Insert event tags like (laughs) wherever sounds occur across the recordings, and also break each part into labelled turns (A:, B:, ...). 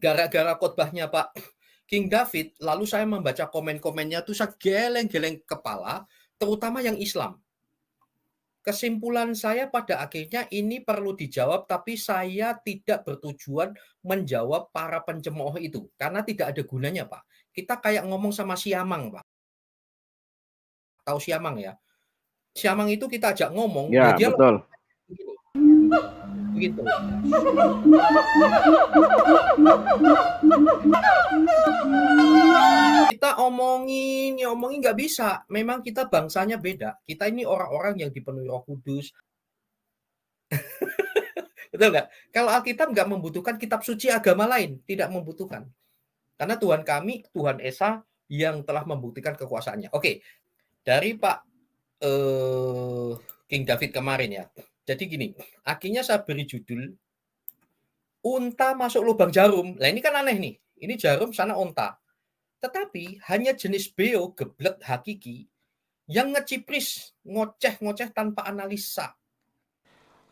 A: gara-gara khotbahnya Pak King David, lalu saya membaca komen-komennya tuh saya geleng-geleng kepala, terutama yang Islam. Kesimpulan saya pada akhirnya ini perlu dijawab, tapi saya tidak bertujuan menjawab para pencemooh itu. Karena tidak ada gunanya, Pak. Kita kayak ngomong sama Siamang, Pak. Tahu Siamang ya? Siamang itu kita ajak ngomong. Ya, betul. Lo begitu kita omongin ya omongin nggak bisa memang kita bangsanya beda kita ini orang-orang yang dipenuhi roh kudus (laughs) betul nggak kalau Alkitab nggak membutuhkan kitab suci agama lain tidak membutuhkan karena Tuhan kami Tuhan Esa yang telah membuktikan kekuasaannya oke dari Pak eh, King David kemarin ya jadi gini, akhirnya saya beri judul Unta masuk lubang jarum. Nah ini kan aneh nih. Ini jarum sana unta. Tetapi hanya jenis beo geblek
B: hakiki
A: yang ngecipris, ngoceh-ngoceh tanpa analisa.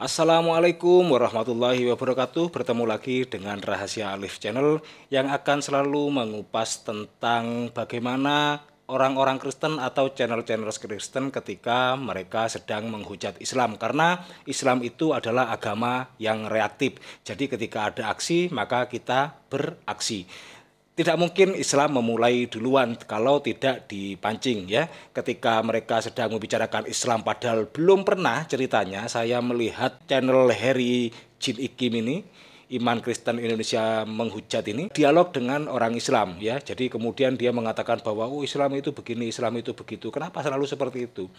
B: Assalamualaikum warahmatullahi wabarakatuh. Bertemu lagi dengan Rahasia Alif Channel yang akan selalu mengupas tentang bagaimana orang-orang Kristen atau channel-channel Kristen ketika mereka sedang menghujat Islam karena Islam itu adalah agama yang reaktif. Jadi ketika ada aksi maka kita beraksi. Tidak mungkin Islam memulai duluan kalau tidak dipancing ya. Ketika mereka sedang membicarakan Islam padahal belum pernah ceritanya saya melihat channel Harry Jin Ikim ini iman Kristen Indonesia menghujat ini dialog dengan orang Islam ya. Jadi kemudian dia mengatakan bahwa oh Islam itu begini, Islam itu begitu. Kenapa selalu seperti itu?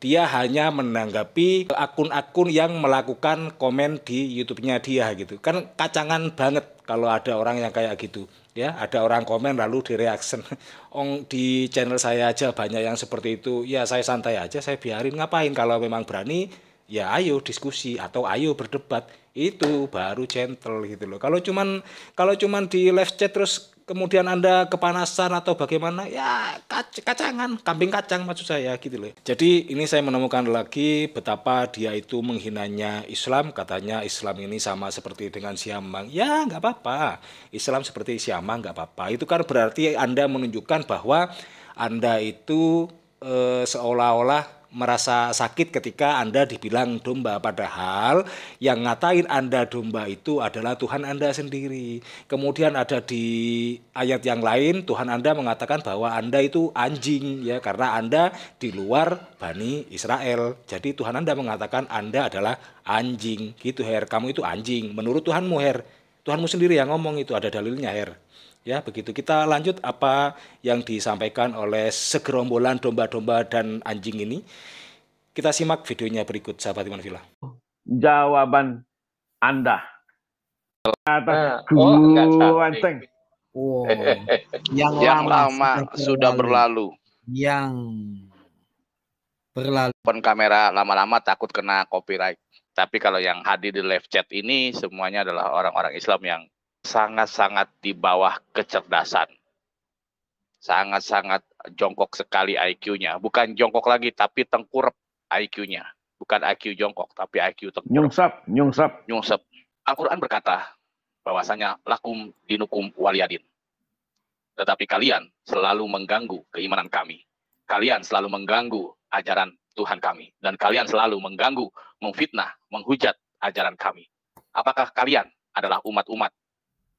B: Dia hanya menanggapi akun-akun yang melakukan komen di YouTube-nya dia gitu. Kan kacangan banget kalau ada orang yang kayak gitu ya ada orang komen lalu di reaction (laughs) ong di channel saya aja banyak yang seperti itu ya saya santai aja saya biarin ngapain kalau memang berani ya ayo diskusi atau ayo berdebat itu baru gentle gitu loh kalau cuman kalau cuman di live chat terus kemudian anda kepanasan atau bagaimana ya kac kacangan kambing kacang maksud saya gitu loh jadi ini saya menemukan lagi betapa dia itu menghinanya Islam katanya Islam ini sama seperti dengan siamang ya nggak apa-apa Islam seperti siamang nggak apa-apa itu kan berarti anda menunjukkan bahwa anda itu e, seolah-olah merasa sakit ketika Anda dibilang domba padahal yang ngatain Anda domba itu adalah Tuhan Anda sendiri. Kemudian ada di ayat yang lain Tuhan Anda mengatakan bahwa Anda itu anjing ya karena Anda di luar Bani Israel. Jadi Tuhan Anda mengatakan Anda adalah anjing. Gitu Her, kamu itu anjing menurut Tuhanmu Her. Tuhanmu sendiri yang ngomong itu ada dalilnya Her. Ya, begitu. Kita lanjut apa yang disampaikan oleh segerombolan domba-domba dan anjing ini. Kita simak videonya berikut, sahabat Iman Villa. Jawaban Anda. Atas eh, oh, (laughs)
C: yang, yang lama, lama sudah berlalu.
B: Yang
A: berlalu.
C: Pon kamera lama-lama takut kena copyright. Tapi kalau yang hadir di live chat ini semuanya adalah orang-orang Islam yang sangat-sangat di bawah kecerdasan. Sangat-sangat jongkok sekali IQ-nya. Bukan jongkok lagi, tapi tengkurep IQ-nya. Bukan IQ jongkok, tapi IQ tengkurep. Nyungsep, nyungsep. Nyungsep. Al-Quran berkata bahwasanya lakum dinukum waliyadin. Tetapi kalian selalu mengganggu keimanan kami. Kalian selalu mengganggu ajaran Tuhan kami. Dan kalian selalu mengganggu, memfitnah, menghujat ajaran kami. Apakah kalian adalah umat-umat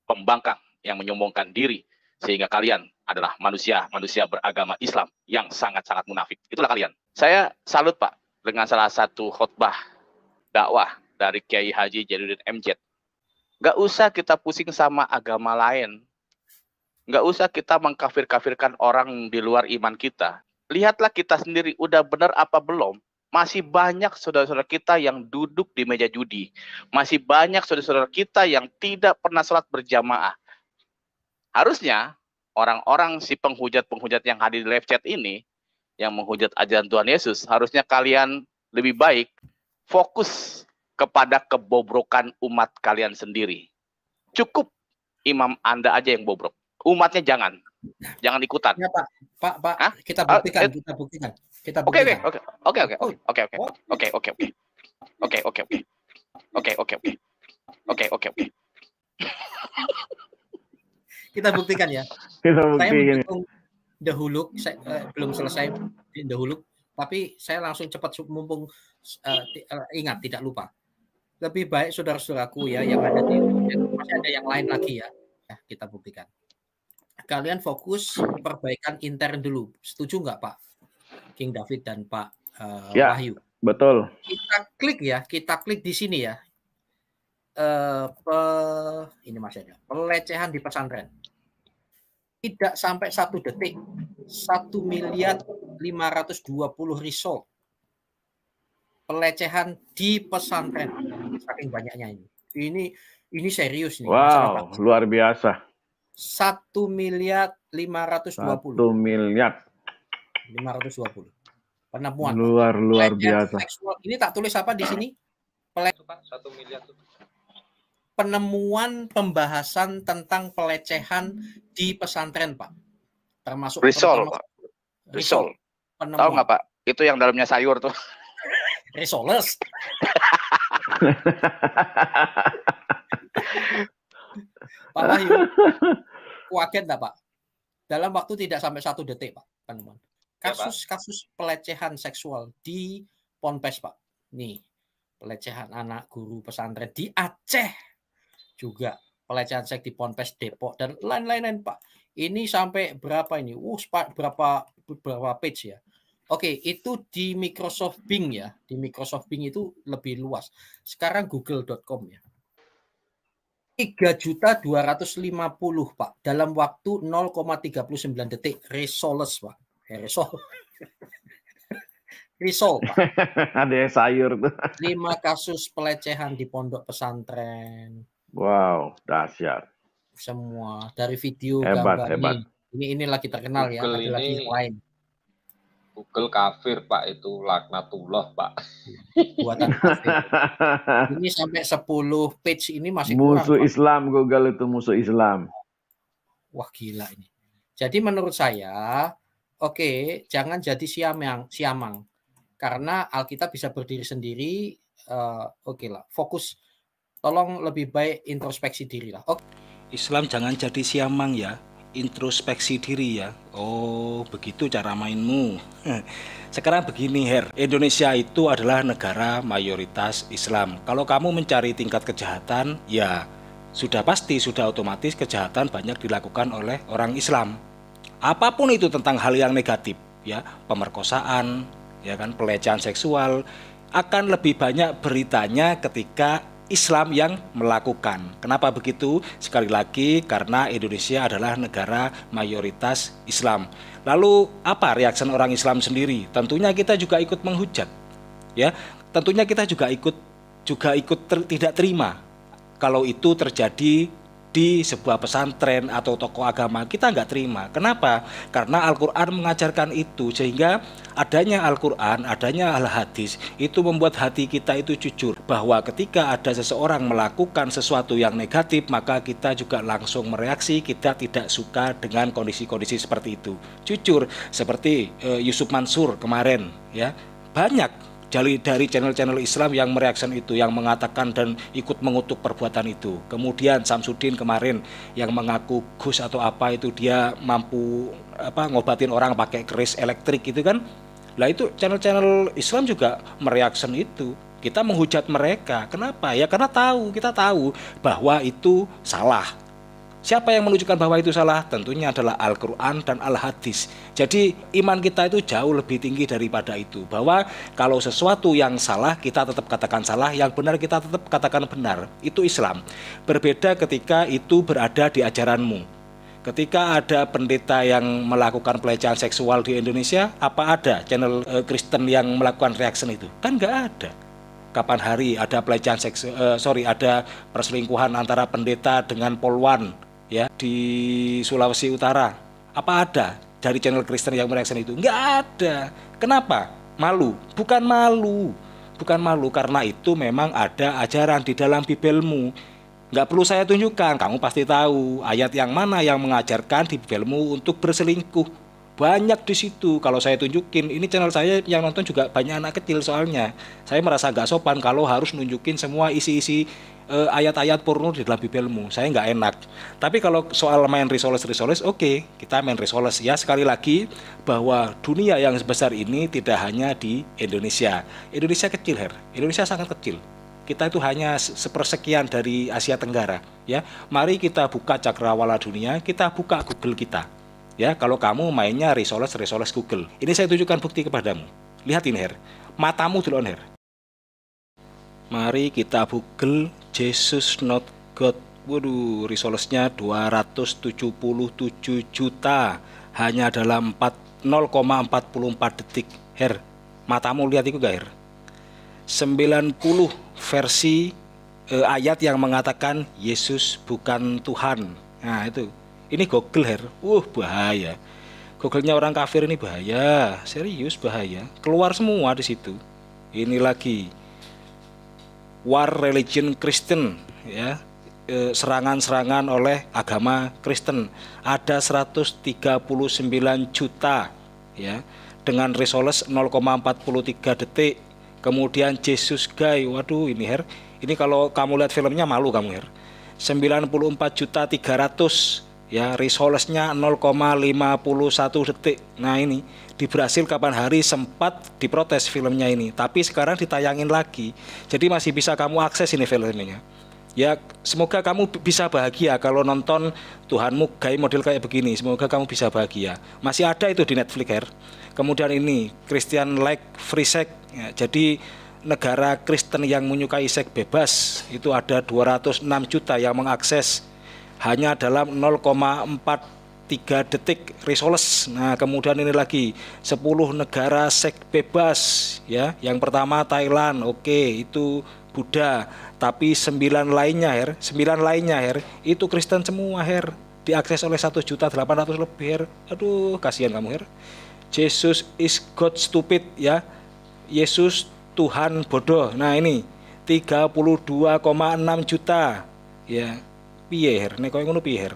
C: pembangkang yang menyombongkan diri sehingga kalian adalah manusia-manusia beragama Islam yang sangat-sangat munafik. Itulah kalian. Saya salut Pak dengan salah satu khutbah dakwah dari Kiai Haji M MZ. Gak usah kita pusing sama agama lain. Gak usah kita mengkafir-kafirkan orang di luar iman kita. Lihatlah kita sendiri udah benar apa belum masih banyak saudara-saudara kita yang duduk di meja judi. Masih banyak saudara-saudara kita yang tidak pernah sholat berjamaah. Harusnya orang-orang si penghujat-penghujat yang hadir di live chat ini, yang menghujat ajaran Tuhan Yesus, harusnya kalian lebih baik fokus kepada kebobrokan umat kalian sendiri. Cukup imam Anda aja yang bobrok. Umatnya jangan. Jangan ikutan. Ya, Pak, Pak, Pak, ah, eh, kita buktikan,
A: kita buktikan. Kita
C: Oke oke oke oke oke oke oke oke oke oke oke oke oke oke oke oke oke oke oke
A: kita buktikan ya
B: kita buktikan. saya mendukung
A: The Huluk saya, uh, belum selesai The Huluk tapi saya langsung cepat mumpung uh, uh, ingat tidak lupa lebih baik saudara-saudaraku ya yang ada di masih ada yang lain lagi ya nah, kita buktikan kalian fokus perbaikan intern dulu setuju nggak pak King David dan Pak uh, ya, Wahyu. Betul. Kita klik ya, kita klik di sini ya. Uh, ini masih ada pelecehan di pesantren tidak sampai satu detik satu miliar lima ratus dua puluh risol pelecehan di pesantren saking banyaknya ini ini ini serius nih wow
C: luar biasa
A: satu miliar lima ratus dua puluh.
C: satu miliar
A: 520. Penemuan. Luar luar biasa. Seksual. Ini tak tulis apa di sini? Satu miliar Penemuan pembahasan tentang pelecehan di pesantren, Pak. Termasuk risol, Pak. Risol.
C: Penemuan. Tahu nggak, Pak? Itu yang dalamnya sayur tuh. (laughs) Risoles. Pak Wahyu,
A: (laughs) kaget nggak Pak? Dalam waktu tidak sampai satu detik Pak penemuan. Ya, kasus-kasus pelecehan seksual di Ponpes Pak. Nih, pelecehan anak guru pesantren di Aceh juga pelecehan seks di Ponpes Depok dan lain-lain Pak. Ini sampai berapa ini? Uh, berapa berapa page ya? Oke, itu di Microsoft Bing ya. Di Microsoft Bing itu lebih luas. Sekarang google.com ya. 3.250 Pak dalam waktu 0,39 detik resolves Pak eh, risol. (laughs) risol, (laughs) Ada yang sayur tuh. Lima kasus pelecehan di pondok pesantren.
C: Wow, dahsyat.
A: Semua dari video hebat, gambar hebat. ini. Ini inilah kita kenal ya, lagi lagi ini... lain. Google kafir pak itu laknatullah pak (laughs) buatan kafir ini sampai 10 page ini masih musuh kurang,
C: Islam Google itu musuh Islam wah gila ini
A: jadi menurut saya oke, okay, jangan jadi siamang, siamang. Karena Alkitab bisa berdiri sendiri, uh, oke okay lah, fokus. Tolong lebih baik introspeksi diri lah. Okay.
B: Islam jangan jadi siamang ya, introspeksi diri ya. Oh, begitu cara mainmu. (laughs) Sekarang begini, Her. Indonesia itu adalah negara mayoritas Islam. Kalau kamu mencari tingkat kejahatan, ya sudah pasti, sudah otomatis kejahatan banyak dilakukan oleh orang Islam apapun itu tentang hal yang negatif ya pemerkosaan ya kan pelecehan seksual akan lebih banyak beritanya ketika Islam yang melakukan. Kenapa begitu? Sekali lagi karena Indonesia adalah negara mayoritas Islam. Lalu apa reaksi orang Islam sendiri? Tentunya kita juga ikut menghujat. Ya, tentunya kita juga ikut juga ikut ter, tidak terima kalau itu terjadi di sebuah pesantren atau toko agama kita nggak terima. Kenapa? Karena Al-Quran mengajarkan itu sehingga adanya Al-Quran, adanya Al-Hadis itu membuat hati kita itu jujur bahwa ketika ada seseorang melakukan sesuatu yang negatif maka kita juga langsung mereaksi kita tidak suka dengan kondisi-kondisi seperti itu. Jujur seperti e, Yusuf Mansur kemarin ya banyak dari dari channel-channel Islam yang mereaction itu yang mengatakan dan ikut mengutuk perbuatan itu kemudian Samsudin kemarin yang mengaku Gus atau apa itu dia mampu apa ngobatin orang pakai keris elektrik gitu kan lah itu channel-channel Islam juga mereaksi itu kita menghujat mereka kenapa ya karena tahu kita tahu bahwa itu salah Siapa yang menunjukkan bahwa itu salah? Tentunya adalah Al-Quran dan Al-Hadis. Jadi iman kita itu jauh lebih tinggi daripada itu. Bahwa kalau sesuatu yang salah kita tetap katakan salah, yang benar kita tetap katakan benar. Itu Islam. Berbeda ketika itu berada di ajaranmu. Ketika ada pendeta yang melakukan pelecehan seksual di Indonesia, apa ada channel eh, Kristen yang melakukan reaction itu? Kan nggak ada. Kapan hari ada pelecehan seksual, e, eh, sorry, ada perselingkuhan antara pendeta dengan polwan, ya di Sulawesi Utara. Apa ada dari channel Kristen yang mereaksi itu? Enggak ada. Kenapa? Malu. Bukan malu. Bukan malu karena itu memang ada ajaran di dalam Bibelmu. Enggak perlu saya tunjukkan, kamu pasti tahu ayat yang mana yang mengajarkan di Bibelmu untuk berselingkuh. Banyak di situ. Kalau saya tunjukin, ini channel saya yang nonton juga banyak anak kecil soalnya. Saya merasa gak sopan kalau harus nunjukin semua isi-isi Eh, ayat-ayat porno di dalam Bibelmu. Saya nggak enak. Tapi kalau soal main risoles-risoles, oke, okay, kita main risoles ya. Sekali lagi bahwa dunia yang sebesar ini tidak hanya di Indonesia. Indonesia kecil, Her. Indonesia sangat kecil kita itu hanya sepersekian dari Asia Tenggara ya mari kita buka cakrawala dunia kita buka Google kita ya kalau kamu mainnya risoles risoles Google ini saya tunjukkan bukti kepadamu lihat ini Her matamu dulu Her mari kita Google Jesus Not God. Waduh, resolusnya 277 juta hanya dalam 4 0,44 detik. Her, matamu lihat itu gak Her? 90 versi eh, ayat yang mengatakan Yesus bukan Tuhan. Nah, itu. Ini Google Her. Uh, bahaya. Google-nya orang kafir ini bahaya, serius bahaya. Keluar semua di situ. Ini lagi war religion Kristen ya e, serangan-serangan oleh agama Kristen ada 139 juta ya dengan Risoles 0,43 detik kemudian Jesus Guy waduh ini Her ini kalau kamu lihat filmnya malu kamu Her 94 juta 300 ya risolesnya 0,51 detik nah ini di Brasil kapan hari sempat diprotes filmnya ini tapi sekarang ditayangin lagi jadi masih bisa kamu akses ini filmnya ya semoga kamu bisa bahagia kalau nonton Tuhanmu gay model kayak begini semoga kamu bisa bahagia masih ada itu di Netflix Air. kemudian ini Christian like free sex ya, jadi negara Kristen yang menyukai seks bebas itu ada 206 juta yang mengakses hanya dalam 0,43 detik risoles. Nah, kemudian ini lagi 10 negara sek bebas ya. Yang pertama Thailand, oke itu Buddha, tapi 9 lainnya Her, 9 lainnya Her, itu Kristen semua Her, diakses oleh satu juta delapan lebih Her. Aduh, kasihan kamu Her. Jesus is God stupid ya. Yesus Tuhan bodoh. Nah ini 32,6 juta ya piye her nek koyo ngono piye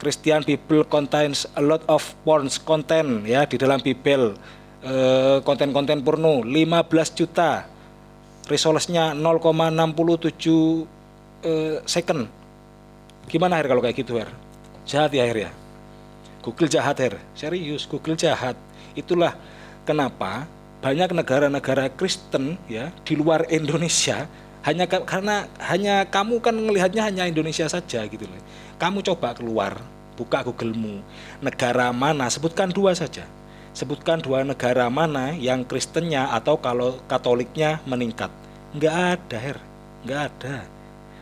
B: Christian Bible contains a lot of porn content ya di dalam Bible eh, konten-konten porno 15 juta resolusinya 0,67 eh, second gimana Her kalau kayak gitu Her jahat ya Her ya Google jahat Her serius Google jahat itulah kenapa banyak negara-negara Kristen ya di luar Indonesia hanya karena hanya kamu kan melihatnya hanya Indonesia saja gitu loh. Kamu coba keluar, buka Googlemu. Negara mana? Sebutkan dua saja. Sebutkan dua negara mana yang Kristennya atau kalau Katoliknya meningkat. Enggak ada, Her. Enggak ada.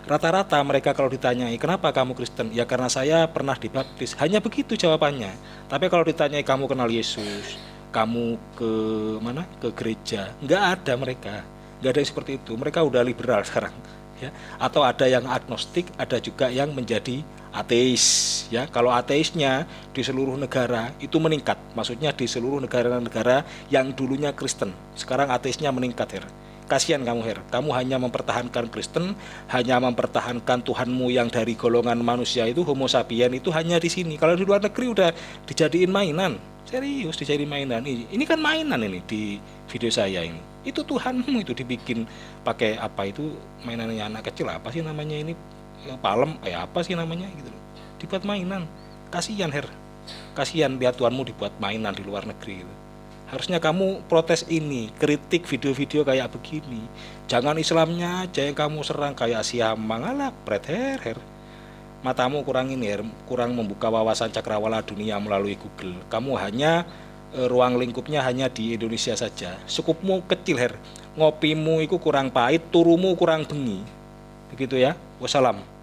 B: Rata-rata mereka kalau ditanyai, kenapa kamu Kristen? Ya karena saya pernah dibaptis. Hanya begitu jawabannya. Tapi kalau ditanyai kamu kenal Yesus, kamu ke mana? Ke gereja. Enggak ada mereka nggak ada yang seperti itu mereka udah liberal sekarang ya atau ada yang agnostik ada juga yang menjadi ateis ya kalau ateisnya di seluruh negara itu meningkat maksudnya di seluruh negara-negara yang dulunya Kristen sekarang ateisnya meningkat Her kasihan kamu Her kamu hanya mempertahankan Kristen hanya mempertahankan Tuhanmu yang dari golongan manusia itu homo sapien itu hanya di sini kalau di luar negeri udah dijadiin mainan serius dijadiin mainan ini ini kan mainan ini di video saya ini itu Tuhanmu itu dibikin pakai apa itu mainan yang anak kecil apa sih namanya ini palem kayak eh, apa sih namanya gitu loh dibuat mainan kasihan Her kasihan lihat Tuhanmu dibuat mainan di luar negeri gitu harusnya kamu protes ini kritik video-video kayak begini jangan Islamnya aja yang kamu serang kayak siamang ala pret her her matamu kurang ini her, kurang membuka wawasan cakrawala dunia melalui Google kamu hanya Eh, ruang lingkupnya hanya di Indonesia saja. Sukupmu kecil her, ngopimu itu kurang pahit, turumu kurang bengi. Begitu ya. Wassalam.